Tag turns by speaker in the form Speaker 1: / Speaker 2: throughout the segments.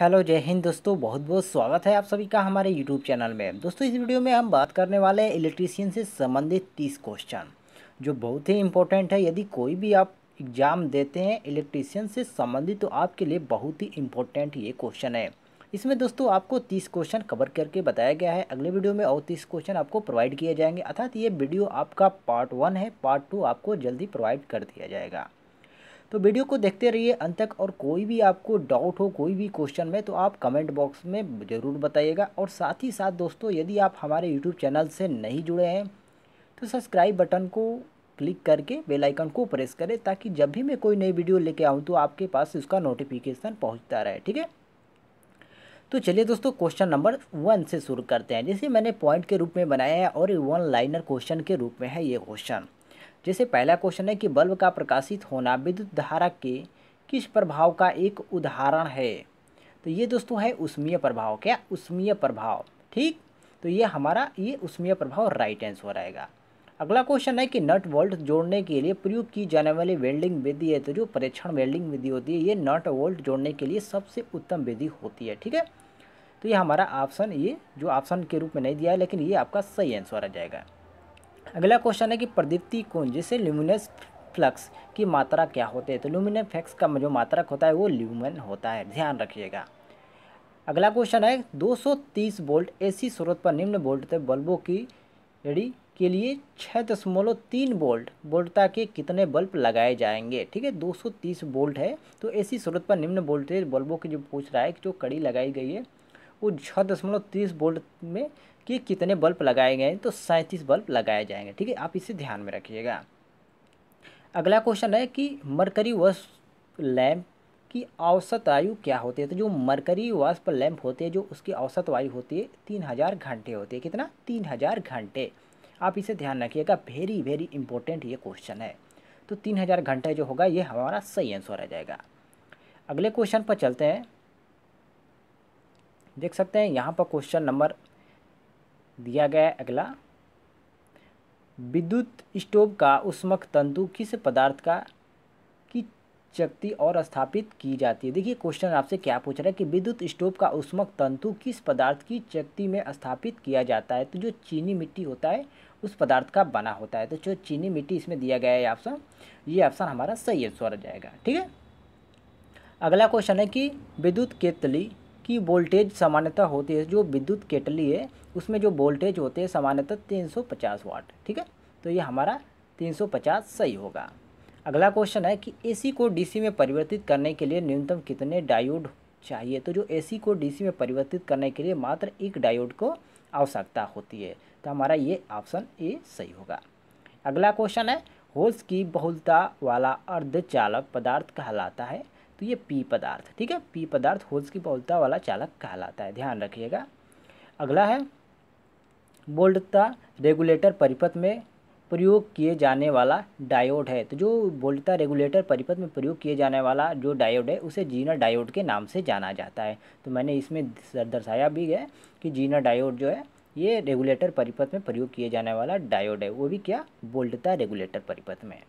Speaker 1: hello जय हिंद दोस्तों बहुत बहुत स्वागत है आप सभी का हमारे यूट्यूब चैनल में दोस्तों इस वीडियो में हम बात करने वाले हैं इलेक्ट्रीशियन से संबंधित तीस क्वेश्चन जो बहुत ही इंपॉर्टेंट है यदि कोई भी आप एग्ज़ाम देते हैं इलेक्ट्रीशियन से संबंधित तो आपके लिए बहुत ही इंपॉर्टेंट ये क्वेश्चन है इसमें दोस्तों आपको तीस क्वेश्चन कवर करके बताया गया है अगले वीडियो में और तीस क्वेश्चन आपको प्रोवाइड किए जाएंगे अर्थात ये वीडियो आपका पार्ट वन है पार्ट टू आपको जल्दी प्रोवाइड कर दिया जाएगा तो वीडियो को देखते रहिए अंत तक और कोई भी आपको डाउट हो कोई भी क्वेश्चन में तो आप कमेंट बॉक्स में ज़रूर बताइएगा और साथ ही साथ दोस्तों यदि आप हमारे यूट्यूब चैनल से नहीं जुड़े हैं तो सब्सक्राइब बटन को क्लिक करके बेल आइकन को प्रेस करें ताकि जब भी मैं कोई नई वीडियो लेके आऊँ तो आपके पास उसका नोटिफिकेशन पहुँचता रहे ठीक है तो चलिए दोस्तों क्वेश्चन नंबर वन से शुरू करते हैं जैसे मैंने पॉइंट के रूप में बनाया है और वन लाइनर क्वेश्चन के रूप में है ये क्वेश्चन जैसे पहला क्वेश्चन है कि बल्ब का प्रकाशित होना विद्युत धारा के किस प्रभाव का एक उदाहरण है तो ये दोस्तों है उष्मीय प्रभाव क्या उष्मीय प्रभाव ठीक तो ये हमारा ये उष्मीय प्रभाव राइट आंसर आएगा अगला क्वेश्चन है कि नट वोल्ट जोड़ने के लिए प्रयोग की जाने वाली वेल्डिंग विधि है तो जो परीक्षण वेल्डिंग विधि होती है ये नट वोल्ट जोड़ने के लिए सबसे उत्तम विधि होती है ठीक है तो ये हमारा ऑप्शन ये जो ऑप्शन के रूप में नहीं दिया है लेकिन ये आपका सही आंसर आ जाएगा अगला क्वेश्चन है कि प्रदीप्ति कुंज से ल्यूमिनस फ्लक्स की मात्रा क्या होती है तो ल्यूमिनस फ्लक्स का जो मात्रक होता है वो ल्यूमन होता है ध्यान रखिएगा अगला क्वेश्चन है 230 वोल्ट एसी स्रोत पर निम्न वोल्ट बल्बों की रेडी के लिए छः दशमलव तीन वोल्ट वोल्टता के कितने बल्ब लगाए जाएंगे ठीक है 230 वोल्ट है तो एसी स्रोत पर निम्न वोल्टेज बल्बों की जो पूछ रहा है कि जो कड़ी लगाई गई है वो छः दशमलव तीस वोल्ट में कि कितने बल्ब लगाए गए हैं तो सैंतीस बल्ब लगाए जाएंगे ठीक है आप इसे ध्यान में रखिएगा अगला क्वेश्चन है कि मरकरी वस्प लैम्प की औसत आयु क्या होती है तो जो मरकरी पर लैम्प होते हैं जो उसकी औसत आयु होती है तीन हज़ार घंटे होती है कितना तीन हज़ार घंटे आप इसे ध्यान रखिएगा वेरी वेरी इंपॉर्टेंट ये क्वेश्चन है तो तीन हज़ार घंटे जो होगा ये हमारा सही आंसर आ जाएगा अगले क्वेश्चन पर चलते हैं देख सकते हैं यहाँ पर क्वेश्चन नंबर दिया गया है अगला विद्युत स्टोव का उष्मक तंतु किस पदार्थ का की शक्ति और स्थापित की जाती है देखिए क्वेश्चन आपसे क्या पूछ रहा है कि विद्युत स्टोव का उष्मक तंतु किस पदार्थ की शक्ति में स्थापित किया जाता है तो जो चीनी मिट्टी होता है उस पदार्थ का बना होता है तो जो चीनी मिट्टी इसमें दिया गया है ऑप्शन ये ऑप्शन हमारा सही आंसर जाएगा ठीक है अगला क्वेश्चन है कि विद्युत केतली की वोल्टेज सामान्यतः होती है जो विद्युत केटली है उसमें जो वोल्टेज होते हैं सामान्यतः 350 वाट ठीक है तो ये हमारा 350 सही होगा अगला क्वेश्चन है कि एसी को डीसी में परिवर्तित करने के लिए न्यूनतम कितने डायोड चाहिए तो जो एसी को डीसी में परिवर्तित करने के लिए मात्र एक डायोड को आवश्यकता होती है तो हमारा ये ऑप्शन ए सही होगा अगला क्वेश्चन है होल्स की बहुलता वाला अर्धचालक पदार्थ कहलाता है तो ये पी पदार्थ ठीक है पी पदार्थ होल्स की बोलता वाला चालक कहलाता है ध्यान रखिएगा अगला है बोल्टता रेगुलेटर परिपथ में प्रयोग किए जाने वाला डायोड है तो जो बोल्टता रेगुलेटर परिपथ में प्रयोग किए जाने वाला जो डायोड है उसे जीना डायोड के नाम से जाना जाता है तो मैंने इसमें दर्शाया भी है कि जीना डायोड जो है ये रेगुलेटर परिपथ में प्रयोग किए जाने वाला डायोड है वो भी क्या बोल्टता रेगुलेटर परिपथ में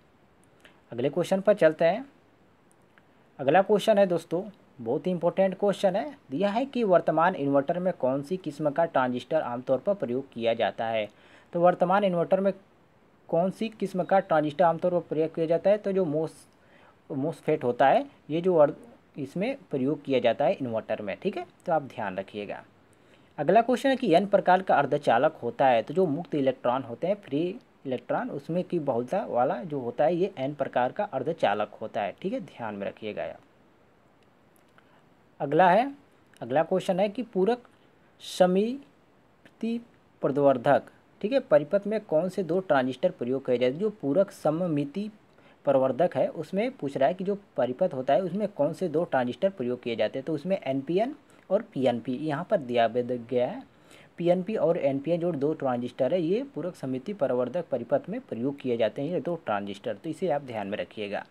Speaker 1: अगले क्वेश्चन पर चलते हैं अगला क्वेश्चन है दोस्तों बहुत ही इंपॉर्टेंट क्वेश्चन है दिया है कि वर्तमान इन्वर्टर में कौन सी किस्म का ट्रांजिस्टर आमतौर पर प्रयोग किया जाता है तो वर्तमान इन्वर्टर में कौन सी किस्म का ट्रांजिस्टर आमतौर पर प्रयोग किया जाता है तो जो मोस मोसफेट होता है ये जो इसमें प्रयोग किया जाता है इन्वर्टर में ठीक है तो आप ध्यान रखिएगा अगला क्वेश्चन है कि एन प्रकार का अर्धचालक होता है तो जो मुक्त इलेक्ट्रॉन होते हैं फ्री इलेक्ट्रॉन उसमें की बहुलता वाला जो होता है ये एन प्रकार का अर्धचालक होता है ठीक है ध्यान में रखिएगा अगला है अगला क्वेश्चन है कि पूरक समिति प्रवर्धक ठीक है परिपथ में कौन से दो ट्रांजिस्टर प्रयोग किए जाते हैं जो पूरक सममिति प्रवर्धक है उसमें पूछ रहा है कि जो परिपथ होता है उसमें कौन से दो ट्रांजिस्टर प्रयोग किए जाते हैं तो उसमें एन और पी एन पी यहाँ पर दिया गया है पीएनपी और एनपीएन जो दो ट्रांजिस्टर है ये पूरक समिति प्रवर्धक परिपथ में प्रयोग किए जाते हैं ये दो ट्रांजिस्टर तो इसे आप ध्यान में रखिएगा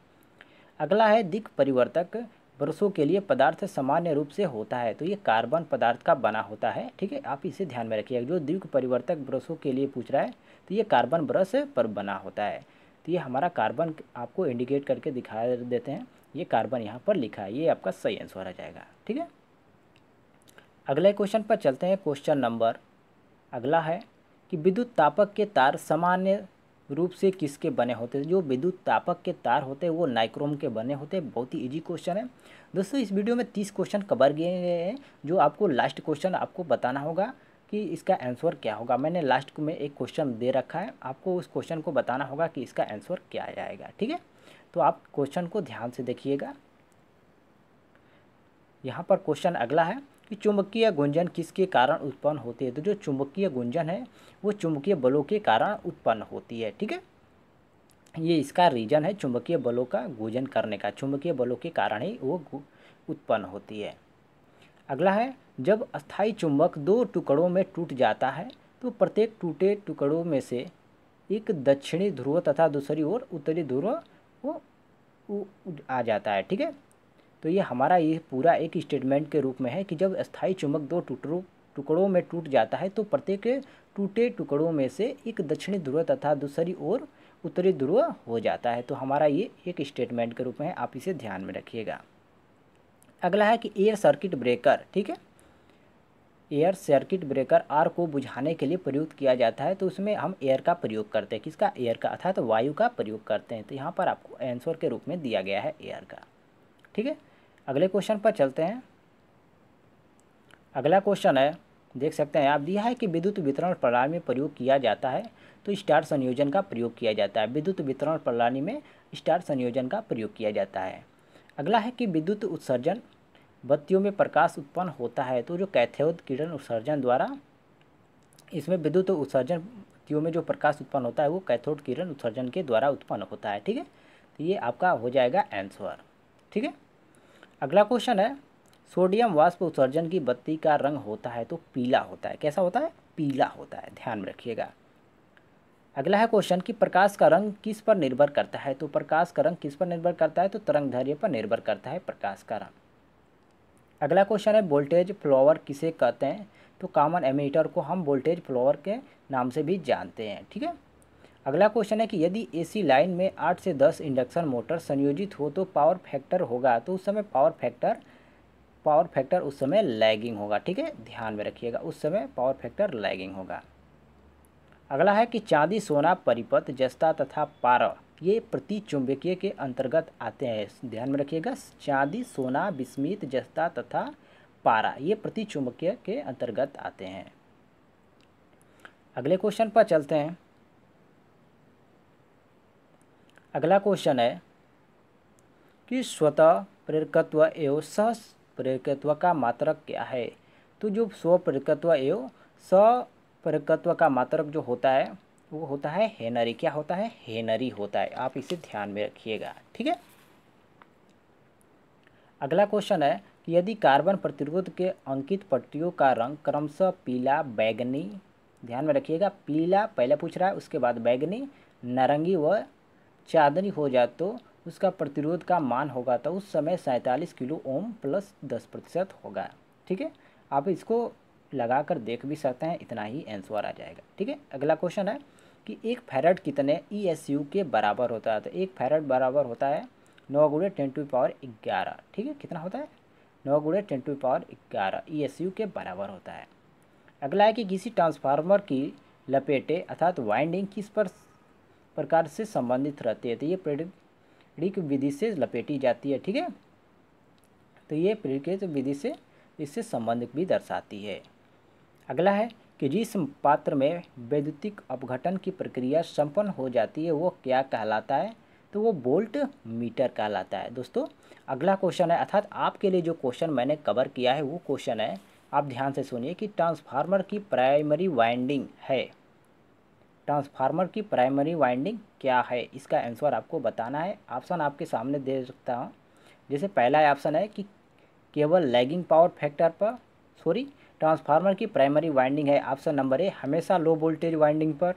Speaker 1: अगला है दिक परिवर्तक बरसों के लिए पदार्थ सामान्य रूप से होता है तो ये कार्बन पदार्थ का बना होता है ठीक है आप इसे ध्यान में रखिएगा जो द्विक परिवर्तक ब्रशों के लिए पूछ रहा है तो ये कार्बन ब्रश पर बना होता है तो ये हमारा कार्बन आपको इंडिकेट करके दिखा देते हैं ये कार्बन यहाँ पर लिखा है ये आपका सही आंसर आ जाएगा ठीक है अगले क्वेश्चन पर चलते हैं क्वेश्चन नंबर अगला है कि विद्युत तापक के तार सामान्य रूप से किसके बने होते हैं जो विद्युत तापक के तार होते हैं वो नाइक्रोम के बने होते हैं बहुत ही इजी क्वेश्चन है दोस्तों इस वीडियो में तीस क्वेश्चन कवर किए गए हैं जो आपको लास्ट क्वेश्चन आपको बताना होगा कि इसका आंसर क्या होगा मैंने लास्ट में एक क्वेश्चन दे रखा है आपको उस क्वेश्चन को बताना होगा कि इसका आंसर क्या आएगा ठीक है तो आप क्वेश्चन को ध्यान से देखिएगा यहाँ पर क्वेश्चन अगला है कि चुंबकीय गुंजन किसके कारण उत्पन्न होते हैं तो जो चुंबकीय गुंजन है वो चुंबकीय बलों के कारण उत्पन्न होती है ठीक है ये इसका रीजन है चुंबकीय बलों का गुंजन करने का चुंबकीय बलों के कारण ही वो उत्पन्न होती है अगला है जब अस्थाई चुंबक दो टुकड़ों में टूट जाता है तो प्रत्येक टूटे टुकड़ों में से एक दक्षिणी ध्रुव तथा दूसरी ओर उत्तरी ध्रुव वो आ जाता है ठीक है तो ये हमारा ये पूरा एक स्टेटमेंट के रूप में है कि जब स्थायी चुंबक दो टुकड़ों टुकड़ों में टूट जाता है तो प्रत्येक टूटे टुकड़ों में से एक दक्षिणी ध्रुव तथा दूसरी ओर उत्तरी ध्रुव हो जाता है तो हमारा ये एक स्टेटमेंट के रूप में आप इसे ध्यान में रखिएगा अगला है कि एयर सर्किट ब्रेकर ठीक है एयर सर्किट ब्रेकर आर को बुझाने के लिए प्रयुक्त किया जाता है तो उसमें हम एयर का प्रयोग करते हैं किसका एयर का अर्थात तो वायु का प्रयोग करते हैं तो यहाँ पर आपको आंसर के रूप में दिया गया है एयर का ठीक है अगले क्वेश्चन पर चलते हैं अगला क्वेश्चन है देख सकते हैं आप दिया है कि विद्युत वितरण प्रणाली में प्रयोग किया जाता है तो स्टार संयोजन का प्रयोग किया जाता है विद्युत वितरण प्रणाली में स्टार संयोजन का प्रयोग किया जाता है अगला है कि विद्युत उत्सर्जन बत्तियों में प्रकाश उत्पन्न होता है तो जो कैथोद किरण उत्सर्जन द्वारा इसमें विद्युत उत्सर्जन बत्तियों में जो प्रकाश उत्पन्न होता है वो कैथोड किरण उत्सर्जन के द्वारा उत्पन्न होता है ठीक है तो ये आपका हो जाएगा आंसर ठीक है अगला क्वेश्चन है सोडियम वाष्प उत्सर्जन की बत्ती का रंग होता है तो पीला होता है कैसा होता है पीला होता है ध्यान में रखिएगा अगला है क्वेश्चन कि प्रकाश का रंग किस पर निर्भर करता है तो प्रकाश का रंग किस पर निर्भर करता है तो तरंग धैर्य पर निर्भर करता है प्रकाश का रंग अगला क्वेश्चन है वोल्टेज फ्लोवर किसे कहते हैं तो कॉमन एमिटर को हम वोल्टेज फ्लोवर के नाम से भी जानते हैं ठीक है अगला क्वेश्चन है कि यदि एसी लाइन में आठ से दस इंडक्शन मोटर संयोजित हो तो पावर फैक्टर होगा तो उस समय पावर फैक्टर पावर फैक्टर उस समय लैगिंग होगा ठीक है ध्यान में रखिएगा उस समय पावर फैक्टर लैगिंग होगा अगला है कि चांदी सोना परिपथ जस्ता तथा पारा ये प्रति चुंबकीय के अंतर्गत आते हैं ध्यान में रखिएगा चांदी सोना विस्मित जस्ता तथा पारा ये प्रति चुंबकीय के अंतर्गत आते हैं अगले क्वेश्चन पर चलते हैं अगला क्वेश्चन है कि स्वतः प्रेरकत्व एवं सह प्रेरकत्व का मात्रक क्या है तो जो स्व प्रेरकत्व एवं सप्रेरकत्व का मात्रक जो होता है वो होता है हेनरी क्या होता है हेनरी होता है आप इसे ध्यान में रखिएगा ठीक है अगला क्वेश्चन है कि यदि कार्बन प्रतिरोध के अंकित पट्टियों का रंग क्रमशः पीला बैगनी ध्यान में रखिएगा पीला पहले पूछ रहा है उसके बाद बैगनी नारंगी व चादरी हो जाए तो उसका प्रतिरोध का मान होगा तो उस समय सैंतालीस किलो ओम प्लस दस प्रतिशत होगा ठीक है आप इसको लगा कर देख भी सकते हैं इतना ही आंसर आ जाएगा ठीक है अगला क्वेश्चन है कि एक फैरड कितने ई e के बराबर होता है तो एक फैरड बराबर होता है नौ गुड़े टेन टू पावर ग्यारह ठीक है कितना होता है नौ गुड़े टेन टू पावर ग्यारह ई e के बराबर होता है अगला है कि किसी ट्रांसफार्मर की लपेटे अर्थात वाइंडिंग किस पर प्रकार से संबंधित रहती है तो ये प्रेरिक विधि से लपेटी जाती है ठीक है तो ये प्रेरित विधि से इससे संबंधित भी दर्शाती है अगला है कि जिस पात्र में वैद्युतिक अपघटन की प्रक्रिया संपन्न हो जाती है वो क्या कहलाता है तो वो बोल्ट मीटर कहलाता है दोस्तों अगला क्वेश्चन है अर्थात आपके लिए जो क्वेश्चन मैंने कवर किया है वो क्वेश्चन है आप ध्यान से सुनिए कि ट्रांसफार्मर की प्राइमरी वाइंडिंग है ट्रांसफार्मर की प्राइमरी वाइंडिंग क्या है इसका आंसर आपको बताना है ऑप्शन आपके सामने दे सकता हूँ जैसे पहला ऑप्शन है कि केवल लैगिंग पावर फैक्टर पर सॉरी ट्रांसफार्मर की प्राइमरी वाइंडिंग है ऑप्शन नंबर ए हमेशा लो वोल्टेज वाइंडिंग पर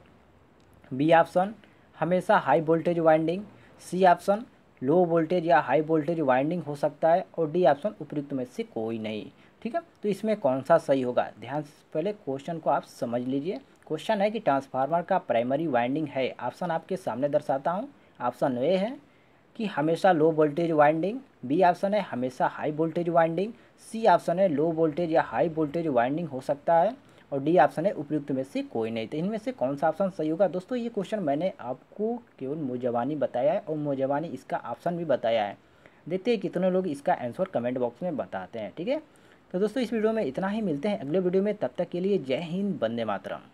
Speaker 1: बी ऑप्शन हमेशा high voltage winding C option low voltage या हाई वोल्टेज वाइंडिंग हो सकता है और डी ऑप्शन उपयुक्त में से कोई नहीं ठीक है तो इसमें कौन सा सही होगा ध्यान से पहले क्वेश्चन को आप समझ लीजिए क्वेश्चन है कि ट्रांसफार्मर का प्राइमरी वाइंडिंग है ऑप्शन आपके सामने दर्शाता हूँ ऑप्शन ए है कि हमेशा low voltage winding B option है हमेशा high voltage winding C option है लो वोल्टेज या हाई वोल्टेज वाइंडिंग हो सकता है और डी ऑप्शन है उपयुक्त में से कोई नहीं तो इनमें से कौन सा ऑप्शन सही होगा दोस्तों ये क्वेश्चन मैंने आपको केवल मोजवानी बताया है और मोजवानी इसका ऑप्शन भी बताया है देखते हैं कितने लोग इसका आंसर कमेंट बॉक्स में बताते हैं ठीक है तो दोस्तों इस वीडियो में इतना ही मिलते हैं अगले वीडियो में तब तक के लिए जय हिंद बंदे मातरम